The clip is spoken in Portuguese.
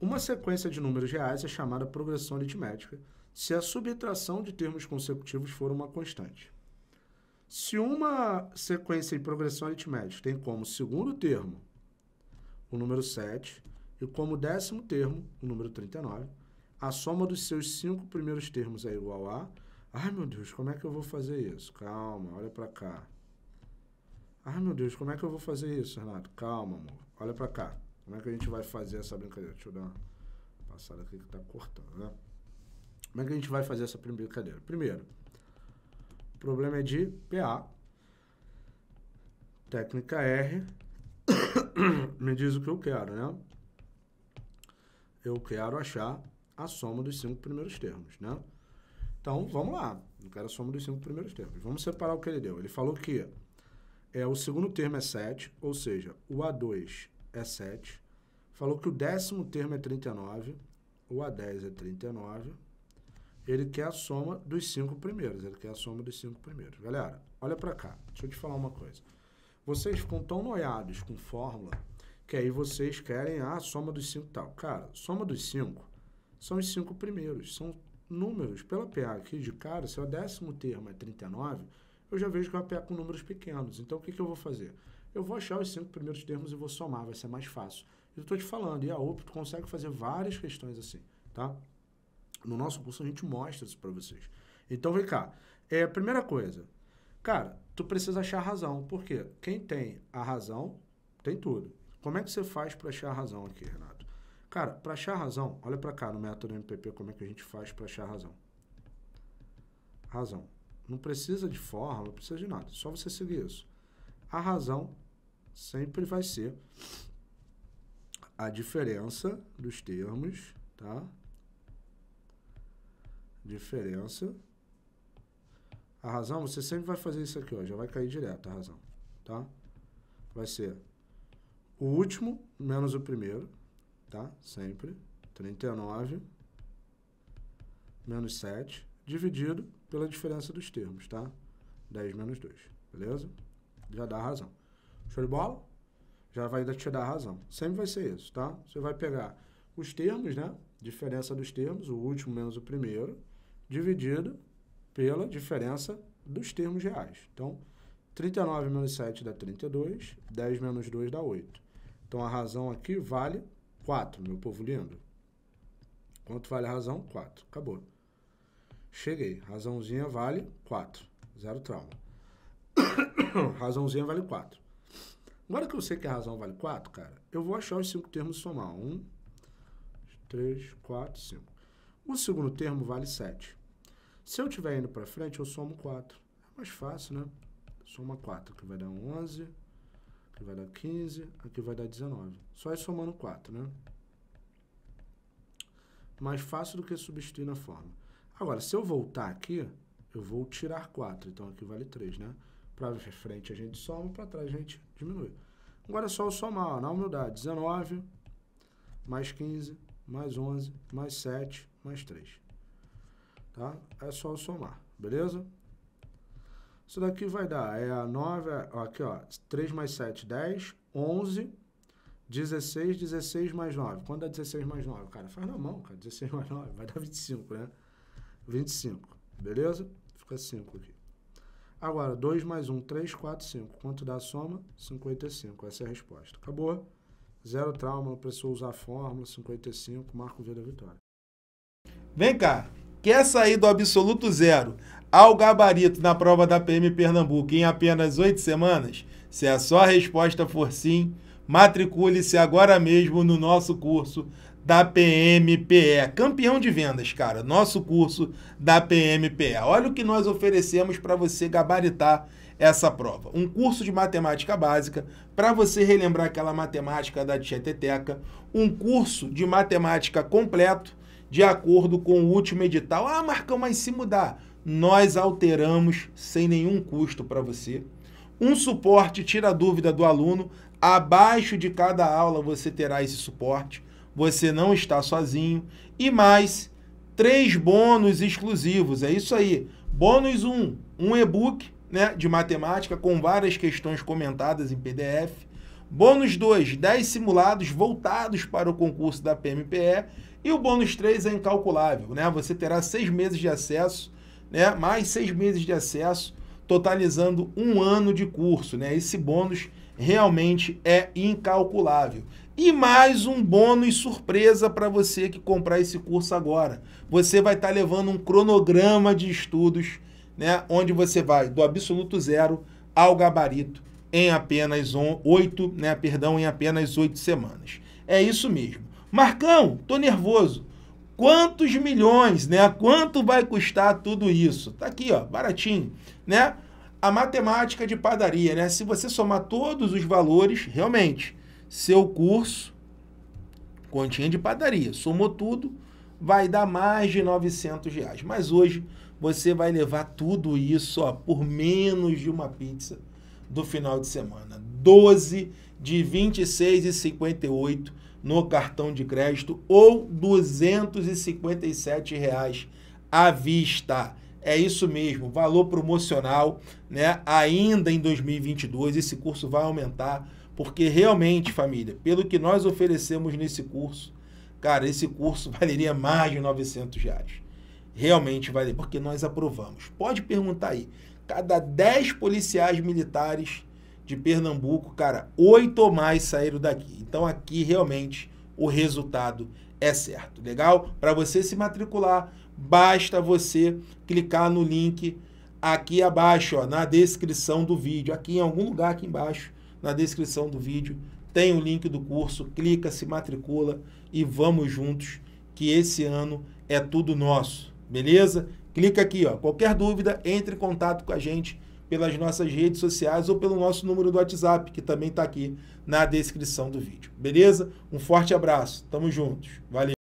Uma sequência de números reais é chamada progressão aritmética se a subtração de termos consecutivos for uma constante. Se uma sequência em progressão aritmética tem como segundo termo o número 7 e como décimo termo o número 39, a soma dos seus cinco primeiros termos é igual a... Ai, meu Deus, como é que eu vou fazer isso? Calma, olha para cá. Ai, meu Deus, como é que eu vou fazer isso, Renato? Calma, amor. Olha para cá. Como é que a gente vai fazer essa brincadeira? Deixa eu dar uma passada aqui que está cortando, né? Como é que a gente vai fazer essa brincadeira? Primeiro, o problema é de PA, técnica R, me diz o que eu quero, né? Eu quero achar a soma dos cinco primeiros termos, né? Então, vamos lá. Eu quero a soma dos cinco primeiros termos. Vamos separar o que ele deu. Ele falou que é, o segundo termo é 7, ou seja, o A2 é 7. Falou que o décimo termo é 39, o A10 é 39. Ele quer a soma dos cinco primeiros. Ele quer a soma dos cinco primeiros. Galera, olha para cá. Deixa eu te falar uma coisa. Vocês ficam tão noiados com fórmula que aí vocês querem a ah, soma dos cinco tal. Cara, soma dos cinco são os cinco primeiros. São números. Pela PA aqui de cara, se é o décimo termo é 39, eu já vejo que é uma PA com números pequenos. Então, o que, que eu vou fazer? eu vou achar os cinco primeiros termos e vou somar, vai ser mais fácil. Eu estou te falando, e a UP consegue fazer várias questões assim, tá? No nosso curso a gente mostra isso para vocês. Então vem cá. É, primeira coisa, cara, tu precisa achar a razão. Por quê? Quem tem a razão tem tudo. Como é que você faz para achar a razão aqui, Renato? Cara, para achar a razão, olha para cá no método MPP como é que a gente faz para achar a razão. Razão. Não precisa de forma, não precisa de nada. Só você seguir isso a razão sempre vai ser a diferença dos termos, tá? Diferença. A razão, você sempre vai fazer isso aqui, ó, já vai cair direto a razão, tá? Vai ser o último menos o primeiro, tá? Sempre. 39 menos 7 dividido pela diferença dos termos, tá? 10 menos 2, beleza? já dá razão. Show de bola? Já vai te dar razão. Sempre vai ser isso, tá? Você vai pegar os termos, né? Diferença dos termos, o último menos o primeiro, dividido pela diferença dos termos reais. Então, 39 menos 7 dá 32, 10 menos 2 dá 8. Então, a razão aqui vale 4, meu povo lindo. Quanto vale a razão? 4. Acabou. Cheguei. Razãozinha vale 4. Zero trauma. razãozinha vale 4. Agora que eu sei que a razão vale 4, cara, eu vou achar os cinco termos e somar. 1, 3, 4, 5. O segundo termo vale 7. Se eu estiver indo para frente, eu somo 4. É mais fácil, né? Soma 4, que vai dar 11, aqui vai dar 15, aqui vai dar 19. Só é somando 4, né? Mais fácil do que substituir na forma. Agora, se eu voltar aqui, eu vou tirar 4, então aqui vale 3, né? Para frente a gente soma, para trás a gente diminui. Agora é só o somar, ó, na humildade. 19 mais 15 mais 11 mais 7 mais 3. Tá? É só o somar, beleza? Isso daqui vai dar, é a 9, ó, aqui ó, 3 mais 7, 10, 11, 16, 16 mais 9. Quando dá 16 mais 9? Cara, faz na mão, cara, 16 mais 9, vai dar 25, né? 25, beleza? Fica 5 aqui. Agora, 2 mais 1, 3, 4, 5. Quanto dá a soma? 55. Essa é a resposta. Acabou. Zero trauma, não precisou usar a fórmula. 55, marco V da vitória. Vem cá. Quer sair do absoluto zero ao gabarito na prova da PM Pernambuco em apenas oito semanas? Se a sua resposta for sim, matricule-se agora mesmo no nosso curso da PMPE, campeão de vendas, cara. Nosso curso da PMPE. Olha o que nós oferecemos para você gabaritar essa prova. Um curso de matemática básica para você relembrar aquela matemática da tieteteca, um curso de matemática completo de acordo com o último edital. Ah, Marcão, mas se mudar, nós alteramos sem nenhum custo para você. Um suporte tira a dúvida do aluno. Abaixo de cada aula você terá esse suporte você não está sozinho. E mais três bônus exclusivos. É isso aí. Bônus 1, um, um e-book né, de matemática com várias questões comentadas em PDF. Bônus 2, 10 simulados voltados para o concurso da PMPE. E o bônus 3 é incalculável, né? Você terá seis meses de acesso, né? Mais seis meses de acesso, totalizando um ano de curso, né? Esse bônus realmente é incalculável. E mais um bônus surpresa para você que comprar esse curso agora. Você vai estar tá levando um cronograma de estudos, né, onde você vai do absoluto zero ao gabarito em apenas on, oito, né, perdão, em apenas oito semanas. É isso mesmo. Marcão, tô nervoso. Quantos milhões, né? Quanto vai custar tudo isso? Tá aqui, ó, baratinho, né? a matemática de padaria, né? Se você somar todos os valores, realmente, seu curso, continha de padaria, somou tudo, vai dar mais de 900 reais. Mas hoje você vai levar tudo isso ó, por menos de uma pizza do final de semana. 12 de 26,58 no cartão de crédito ou R$ 257 reais à vista. É isso mesmo, valor promocional, né? Ainda em 2022 esse curso vai aumentar, porque realmente, família, pelo que nós oferecemos nesse curso, cara, esse curso valeria mais de 900 reais. Realmente vale, porque nós aprovamos. Pode perguntar aí. Cada 10 policiais militares de Pernambuco, cara, oito ou mais saíram daqui. Então aqui realmente o resultado é certo, legal? Para você se matricular, basta você clicar no link aqui abaixo, ó, na descrição do vídeo. Aqui em algum lugar aqui embaixo, na descrição do vídeo, tem o link do curso. Clica, se matricula e vamos juntos que esse ano é tudo nosso. Beleza? Clica aqui, ó. Qualquer dúvida, entre em contato com a gente pelas nossas redes sociais ou pelo nosso número do WhatsApp, que também está aqui na descrição do vídeo. Beleza? Um forte abraço. Tamo juntos. Valeu.